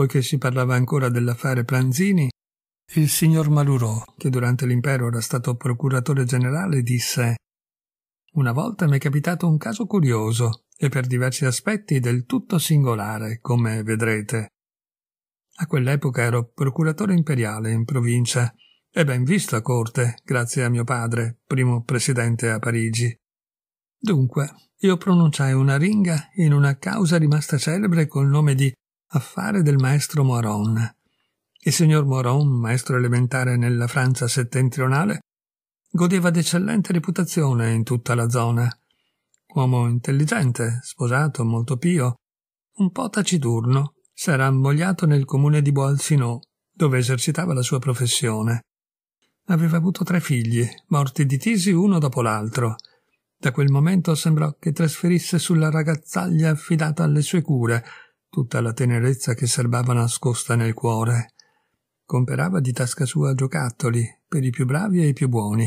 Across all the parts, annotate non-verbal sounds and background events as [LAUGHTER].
poiché si parlava ancora dell'affare Pranzini, il signor Malurò, che durante l'impero era stato procuratore generale, disse Una volta mi è capitato un caso curioso e per diversi aspetti del tutto singolare, come vedrete. A quell'epoca ero procuratore imperiale in provincia e ben visto a corte, grazie a mio padre, primo presidente a Parigi. Dunque, io pronunciai una ringa in una causa rimasta celebre col nome di affare del maestro Moron. Il signor Moron, maestro elementare nella Francia settentrionale, godeva d'eccellente reputazione in tutta la zona. Uomo intelligente, sposato, molto pio, un po' taciturno, s'era ammogliato nel comune di Boalcinò, dove esercitava la sua professione. Aveva avuto tre figli, morti di tisi uno dopo l'altro. Da quel momento sembrò che trasferisse sulla ragazzaglia affidata alle sue cure tutta la tenerezza che serbava nascosta nel cuore. Comperava di tasca sua giocattoli per i più bravi e i più buoni.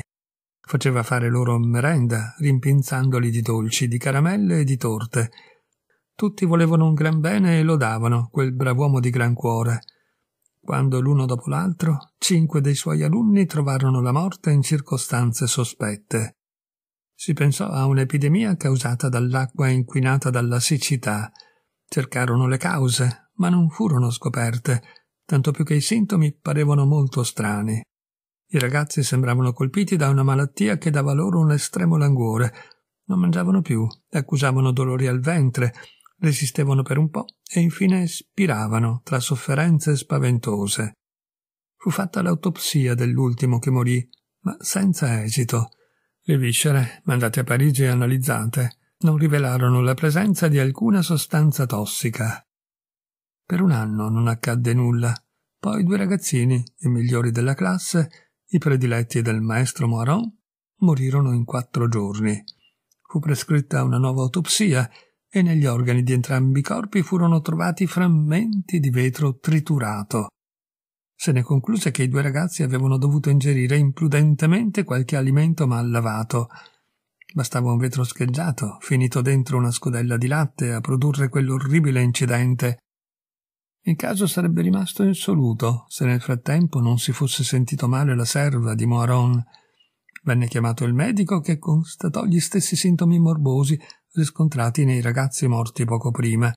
Faceva fare loro merenda, rimpinzandoli di dolci, di caramelle e di torte. Tutti volevano un gran bene e lodavano quel brav'uomo di gran cuore. Quando l'uno dopo l'altro, cinque dei suoi alunni trovarono la morte in circostanze sospette. Si pensò a un'epidemia causata dall'acqua inquinata dalla siccità, Cercarono le cause, ma non furono scoperte, tanto più che i sintomi parevano molto strani. I ragazzi sembravano colpiti da una malattia che dava loro un estremo languore. Non mangiavano più, accusavano dolori al ventre, resistevano per un po' e infine spiravano tra sofferenze spaventose. Fu fatta l'autopsia dell'ultimo che morì, ma senza esito. Le viscere, mandate a Parigi e analizzate, non rivelarono la presenza di alcuna sostanza tossica. Per un anno non accadde nulla, poi due ragazzini, i migliori della classe, i prediletti del maestro Moiron, morirono in quattro giorni. Fu prescritta una nuova autopsia e negli organi di entrambi i corpi furono trovati frammenti di vetro triturato. Se ne concluse che i due ragazzi avevano dovuto ingerire imprudentemente qualche alimento mal lavato Bastava un vetro scheggiato, finito dentro una scodella di latte, a produrre quell'orribile incidente. Il caso sarebbe rimasto insoluto se nel frattempo non si fosse sentito male la serva di Moron. Venne chiamato il medico che constatò gli stessi sintomi morbosi riscontrati nei ragazzi morti poco prima.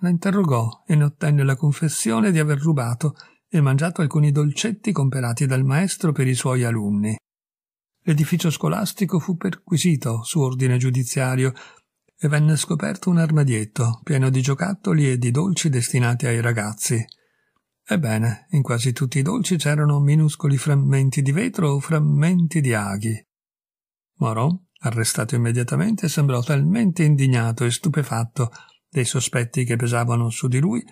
La interrogò e ne ottenne la confessione di aver rubato e mangiato alcuni dolcetti comperati dal maestro per i suoi alunni. L'edificio scolastico fu perquisito su ordine giudiziario e venne scoperto un armadietto pieno di giocattoli e di dolci destinati ai ragazzi. Ebbene, in quasi tutti i dolci c'erano minuscoli frammenti di vetro o frammenti di aghi. Moron, arrestato immediatamente, sembrò talmente indignato e stupefatto dei sospetti che pesavano su di lui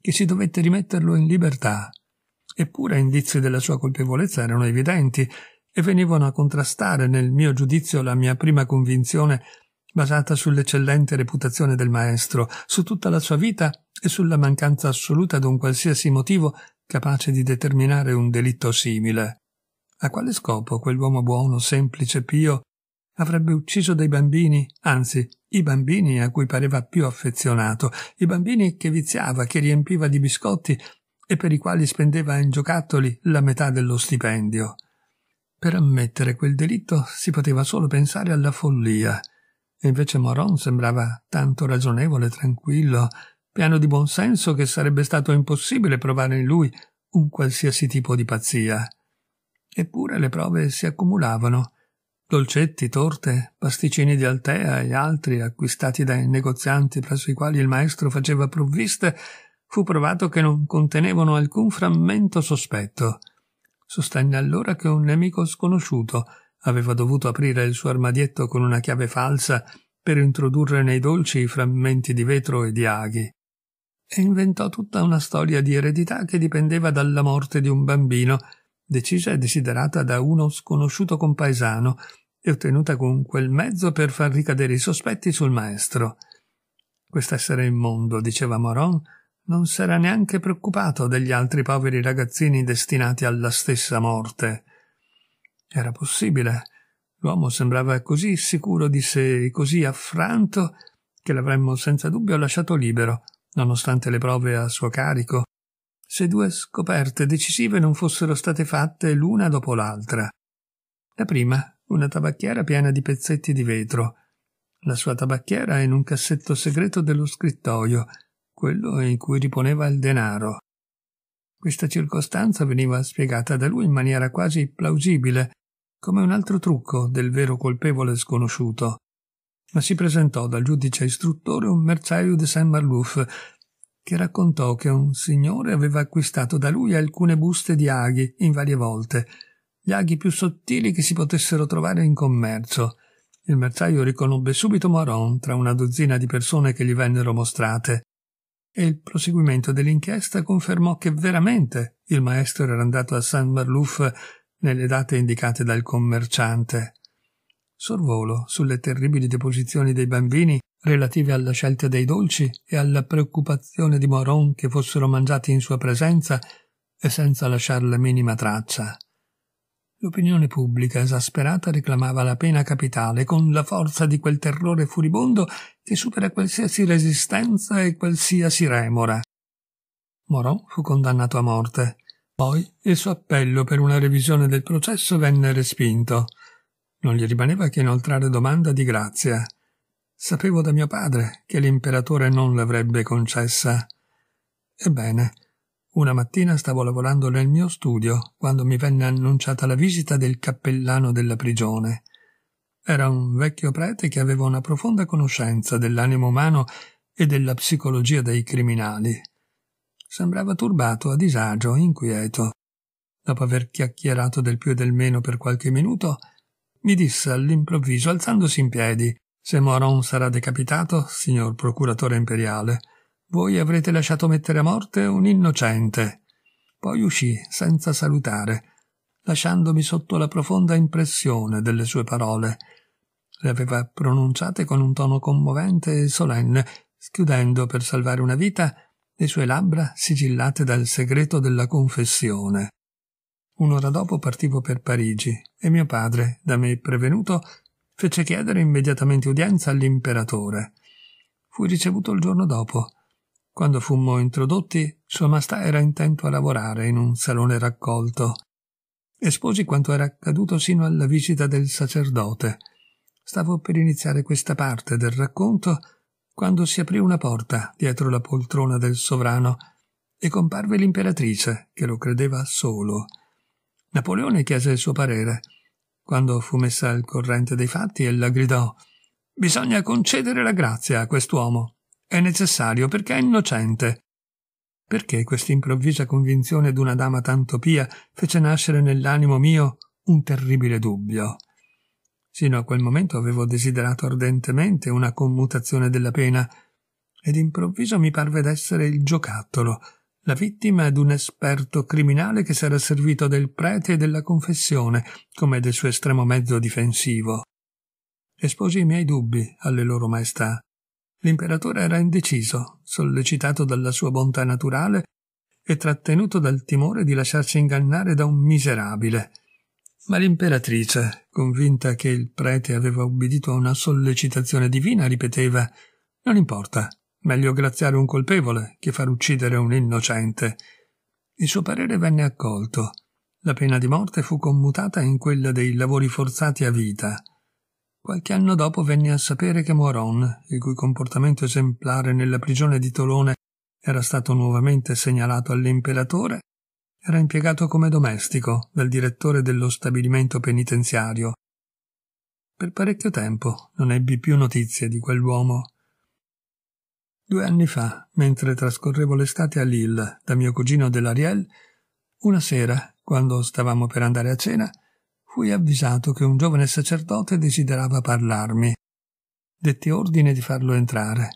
che si dovette rimetterlo in libertà. Eppure indizi della sua colpevolezza erano evidenti e venivano a contrastare, nel mio giudizio, la mia prima convinzione basata sull'eccellente reputazione del maestro, su tutta la sua vita e sulla mancanza assoluta d'un qualsiasi motivo capace di determinare un delitto simile. A quale scopo quell'uomo buono, semplice, pio, avrebbe ucciso dei bambini, anzi, i bambini a cui pareva più affezionato, i bambini che viziava, che riempiva di biscotti e per i quali spendeva in giocattoli la metà dello stipendio? Per ammettere quel delitto si poteva solo pensare alla follia, e invece Moron sembrava tanto ragionevole, tranquillo, pieno di buon senso che sarebbe stato impossibile provare in lui un qualsiasi tipo di pazzia. Eppure le prove si accumulavano. Dolcetti, torte, pasticcini di Altea e altri acquistati dai negozianti presso i quali il maestro faceva provviste, fu provato che non contenevano alcun frammento sospetto. Sostenne allora che un nemico sconosciuto aveva dovuto aprire il suo armadietto con una chiave falsa per introdurre nei dolci i frammenti di vetro e di aghi. E inventò tutta una storia di eredità che dipendeva dalla morte di un bambino, decisa e desiderata da uno sconosciuto compaesano e ottenuta con quel mezzo per far ricadere i sospetti sul maestro. Quest'essere immondo, diceva Moron, non s'era neanche preoccupato degli altri poveri ragazzini destinati alla stessa morte. Era possibile. L'uomo sembrava così sicuro di sé, e così affranto, che l'avremmo senza dubbio lasciato libero, nonostante le prove a suo carico, se due scoperte decisive non fossero state fatte l'una dopo l'altra. La prima, una tabacchiera piena di pezzetti di vetro, la sua tabacchiera in un cassetto segreto dello scrittoio, quello in cui riponeva il denaro. Questa circostanza veniva spiegata da lui in maniera quasi plausibile, come un altro trucco del vero colpevole sconosciuto. Ma si presentò dal giudice istruttore un merciaio di Saint Marlouf, che raccontò che un signore aveva acquistato da lui alcune buste di aghi in varie volte, gli aghi più sottili che si potessero trovare in commercio. Il merciaio riconobbe subito Moron tra una dozzina di persone che gli vennero mostrate e il proseguimento dell'inchiesta confermò che veramente il maestro era andato a San Marluf nelle date indicate dal commerciante. Sorvolo sulle terribili deposizioni dei bambini relative alla scelta dei dolci e alla preoccupazione di Moron che fossero mangiati in sua presenza e senza lasciar la minima traccia. L'opinione pubblica esasperata reclamava la pena capitale con la forza di quel terrore furibondo che supera qualsiasi resistenza e qualsiasi remora. Morò fu condannato a morte. Poi il suo appello per una revisione del processo venne respinto. Non gli rimaneva che inoltrare domanda di grazia. Sapevo da mio padre che l'imperatore non l'avrebbe concessa. Ebbene, una mattina stavo lavorando nel mio studio quando mi venne annunciata la visita del cappellano della prigione. Era un vecchio prete che aveva una profonda conoscenza dell'animo umano e della psicologia dei criminali. Sembrava turbato, a disagio, inquieto. Dopo aver chiacchierato del più e del meno per qualche minuto, mi disse all'improvviso, alzandosi in piedi, se Moron sarà decapitato, signor procuratore imperiale, voi avrete lasciato mettere a morte un innocente. Poi uscì senza salutare, lasciandomi sotto la profonda impressione delle sue parole. Le aveva pronunciate con un tono commovente e solenne, schiudendo per salvare una vita le sue labbra sigillate dal segreto della confessione. Un'ora dopo partivo per Parigi e mio padre, da me prevenuto, fece chiedere immediatamente udienza all'imperatore. Fui ricevuto il giorno dopo quando fummo introdotti, Sua Maestà era intento a lavorare in un salone raccolto. Esposi quanto era accaduto sino alla visita del sacerdote. Stavo per iniziare questa parte del racconto quando si aprì una porta dietro la poltrona del sovrano e comparve l'imperatrice, che lo credeva solo. Napoleone chiese il suo parere. Quando fu messa al corrente dei fatti, ella gridò Bisogna concedere la grazia a quest'uomo. È necessario perché è innocente. Perché questa improvvisa convinzione d'una dama tanto pia fece nascere nell'animo mio un terribile dubbio. Sino a quel momento avevo desiderato ardentemente una commutazione della pena, ed improvviso mi parve d'essere il giocattolo, la vittima d'un esperto criminale che s'era servito del prete e della confessione come del suo estremo mezzo difensivo. Esposi i miei dubbi alle loro maestà, l'imperatore era indeciso, sollecitato dalla sua bontà naturale e trattenuto dal timore di lasciarsi ingannare da un miserabile. Ma l'imperatrice, convinta che il prete aveva ubbidito a una sollecitazione divina, ripeteva Non importa, meglio graziare un colpevole che far uccidere un innocente. Il suo parere venne accolto. La pena di morte fu commutata in quella dei lavori forzati a vita. Qualche anno dopo venne a sapere che Moron, il cui comportamento esemplare nella prigione di Tolone era stato nuovamente segnalato all'imperatore, era impiegato come domestico dal direttore dello stabilimento penitenziario. Per parecchio tempo non ebbi più notizie di quell'uomo. Due anni fa, mentre trascorrevo l'estate a Lille da mio cugino dell'Ariel, una sera, quando stavamo per andare a cena, fui avvisato che un giovane sacerdote desiderava parlarmi. Detti ordine di farlo entrare,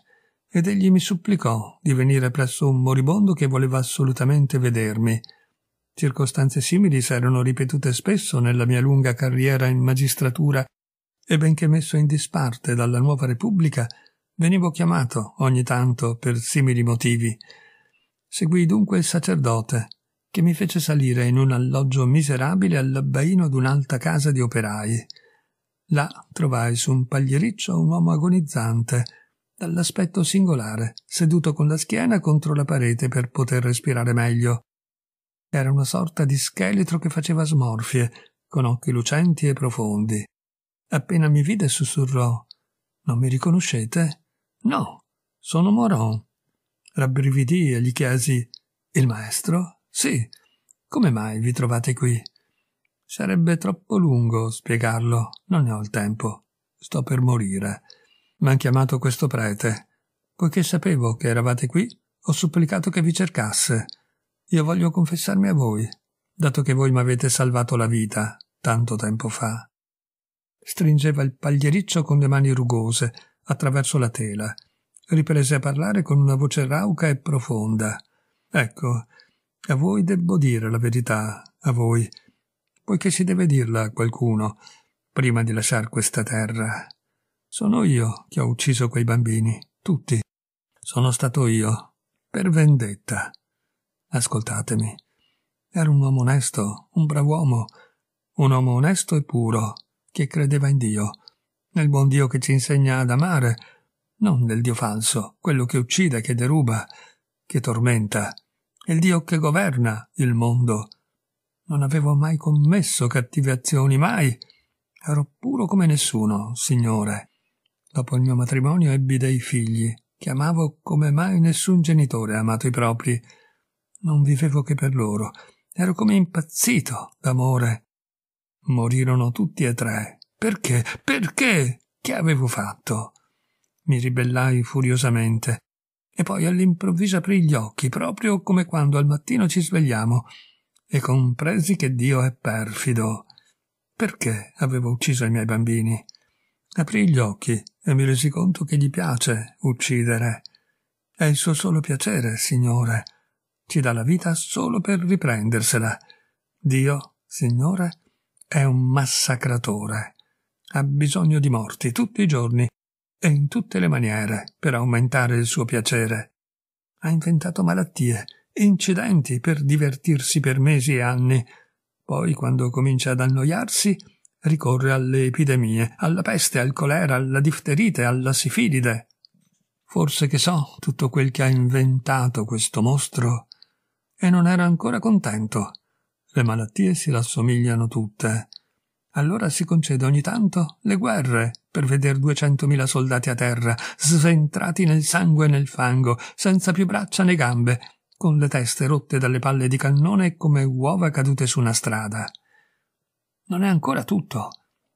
ed egli mi supplicò di venire presso un moribondo che voleva assolutamente vedermi. Circostanze simili si erano ripetute spesso nella mia lunga carriera in magistratura, e benché messo in disparte dalla nuova Repubblica, venivo chiamato ogni tanto per simili motivi. Seguì dunque il sacerdote, che mi fece salire in un alloggio miserabile all'abbaino d'un'alta casa di operai. Là trovai su un pagliericcio un uomo agonizzante, dall'aspetto singolare, seduto con la schiena contro la parete per poter respirare meglio. Era una sorta di scheletro che faceva smorfie, con occhi lucenti e profondi. Appena mi vide sussurrò Non mi riconoscete? No, sono Moron. Rabbrividì e gli chiesi Il maestro? Sì. Come mai vi trovate qui? Sarebbe troppo lungo spiegarlo, non ne ho il tempo. Sto per morire. M'han chiamato questo prete. Poiché sapevo che eravate qui, ho supplicato che vi cercasse. Io voglio confessarmi a voi, dato che voi mi avete salvato la vita tanto tempo fa. Stringeva il pagliericcio con le mani rugose attraverso la tela. Riprese a parlare con una voce rauca e profonda. Ecco, a voi debbo dire la verità, a voi, poiché si deve dirla a qualcuno prima di lasciar questa terra. Sono io che ho ucciso quei bambini, tutti. Sono stato io, per vendetta. Ascoltatemi. Era un uomo onesto, un brav'uomo, un uomo onesto e puro, che credeva in Dio, nel buon Dio che ci insegna ad amare, non nel Dio falso, quello che uccide, che deruba, che tormenta, il Dio che governa il mondo. Non avevo mai commesso cattive azioni, mai. Ero puro come nessuno, Signore. Dopo il mio matrimonio ebbi dei figli, che amavo come mai nessun genitore ha amato i propri. Non vivevo che per loro. Ero come impazzito d'amore. Morirono tutti e tre. Perché? Perché? Che avevo fatto? Mi ribellai furiosamente e poi all'improvviso aprì gli occhi, proprio come quando al mattino ci svegliamo, e compresi che Dio è perfido. Perché avevo ucciso i miei bambini? Aprì gli occhi e mi resi conto che gli piace uccidere. È il suo solo piacere, Signore. Ci dà la vita solo per riprendersela. Dio, Signore, è un massacratore. Ha bisogno di morti tutti i giorni e in tutte le maniere per aumentare il suo piacere. Ha inventato malattie, incidenti per divertirsi per mesi e anni. Poi, quando comincia ad annoiarsi, ricorre alle epidemie, alla peste, al colera, alla difterite, alla sifilide. Forse che so tutto quel che ha inventato questo mostro. E non era ancora contento. Le malattie si rassomigliano tutte. Allora si concede ogni tanto le guerre per veder duecentomila soldati a terra, sventrati nel sangue e nel fango, senza più braccia né gambe, con le teste rotte dalle palle di cannone come uova cadute su una strada. Non è ancora tutto.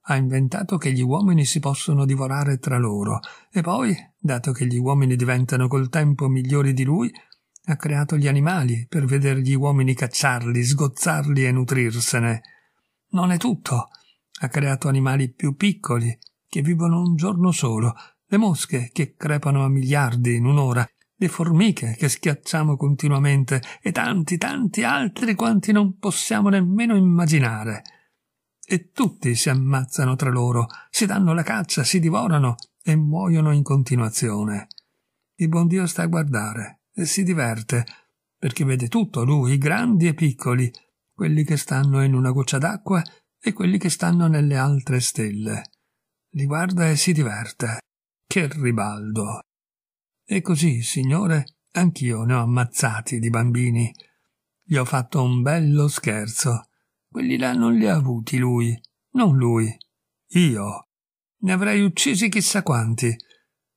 Ha inventato che gli uomini si possono divorare tra loro e poi, dato che gli uomini diventano col tempo migliori di lui, ha creato gli animali per vedere gli uomini cacciarli, sgozzarli e nutrirsene. Non è tutto. Ha creato animali più piccoli, che vivono un giorno solo, le mosche che crepano a miliardi in un'ora, le formiche che schiacciamo continuamente e tanti, tanti altri quanti non possiamo nemmeno immaginare. E tutti si ammazzano tra loro, si danno la caccia, si divorano e muoiono in continuazione. Il buon Dio sta a guardare e si diverte, perché vede tutto lui, grandi e piccoli, quelli che stanno in una goccia d'acqua e quelli che stanno nelle altre stelle. Li guarda e si diverte. Che ribaldo! E così, signore, anch'io ne ho ammazzati di bambini. Gli ho fatto un bello scherzo. Quelli là non li ha avuti lui, non lui. Io. Ne avrei uccisi chissà quanti.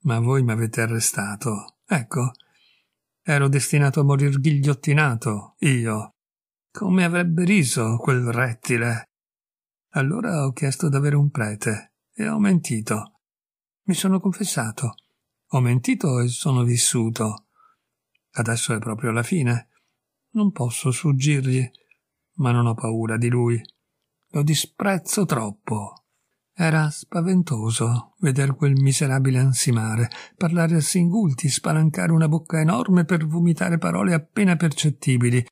Ma voi mi avete arrestato. Ecco. Ero destinato a morir ghigliottinato, io. Come avrebbe riso quel rettile. Allora ho chiesto d'avere un prete e ho mentito. Mi sono confessato. Ho mentito e sono vissuto. Adesso è proprio la fine. Non posso sfuggirgli, ma non ho paura di lui. Lo disprezzo troppo. Era spaventoso veder quel miserabile ansimare, parlare a singulti, spalancare una bocca enorme per vomitare parole appena percettibili,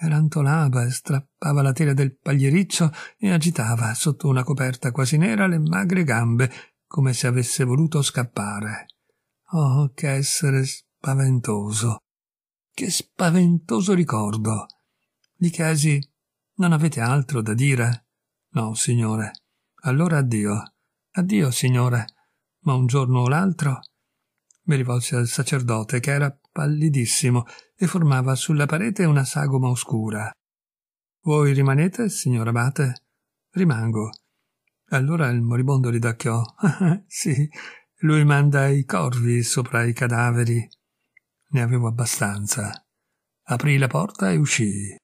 rantolava, e strappava la tela del pagliericcio e agitava sotto una coperta quasi nera le magre gambe, come se avesse voluto scappare. Oh, che essere spaventoso! Che spaventoso ricordo! Gli chiesi: Non avete altro da dire? No, signore. Allora addio. Addio, signore. Ma un giorno o l'altro mi rivolsi al sacerdote che era pallidissimo, e formava sulla parete una sagoma oscura. Voi rimanete, signor abate? Rimango. Allora il moribondo ridacchiò. [LAUGHS] sì, lui manda i corvi sopra i cadaveri. Ne avevo abbastanza. Aprì la porta e uscii.